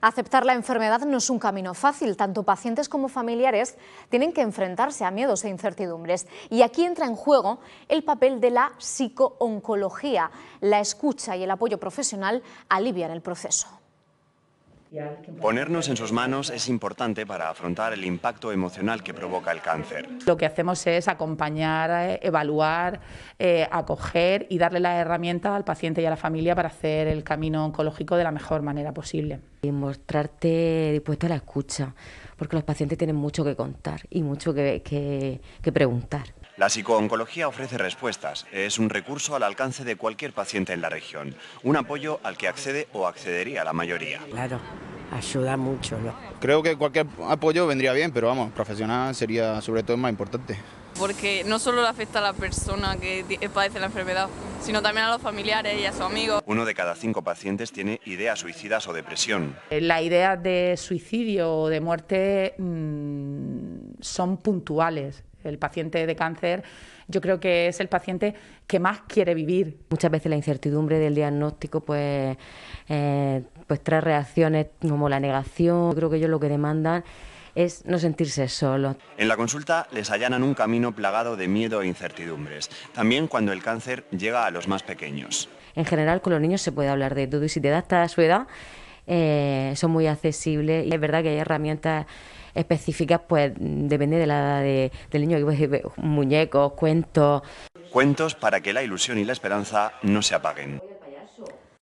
Aceptar la enfermedad no es un camino fácil. Tanto pacientes como familiares tienen que enfrentarse a miedos e incertidumbres. Y aquí entra en juego el papel de la psicooncología. La escucha y el apoyo profesional alivian el proceso. Ponernos en sus manos es importante para afrontar el impacto emocional que provoca el cáncer. Lo que hacemos es acompañar, eh, evaluar, eh, acoger y darle la herramienta al paciente y a la familia para hacer el camino oncológico de la mejor manera posible. Y mostrarte dispuesto a la escucha, porque los pacientes tienen mucho que contar y mucho que preguntar. La psicooncología ofrece respuestas. Es un recurso al alcance de cualquier paciente en la región. Un apoyo al que accede o accedería la mayoría. Claro, ayuda mucho. Creo que cualquier apoyo vendría bien, pero vamos, profesional sería sobre todo más importante. Porque no solo le afecta a la persona que eh, padece la enfermedad, sino también a los familiares y a sus amigos. Uno de cada cinco pacientes tiene ideas suicidas o depresión. La idea de suicidio o de muerte mm, son puntuales. El paciente de cáncer yo creo que es el paciente que más quiere vivir. Muchas veces la incertidumbre del diagnóstico pues, eh, pues trae reacciones como la negación. creo que ellos lo que demandan es no sentirse solo En la consulta les allanan un camino plagado de miedo e incertidumbres, también cuando el cáncer llega a los más pequeños. En general con los niños se puede hablar de todo y si te da hasta su edad eh, son muy accesibles y es verdad que hay herramientas específicas, pues depende de la edad del niño, pues, muñecos, cuentos. Cuentos para que la ilusión y la esperanza no se apaguen.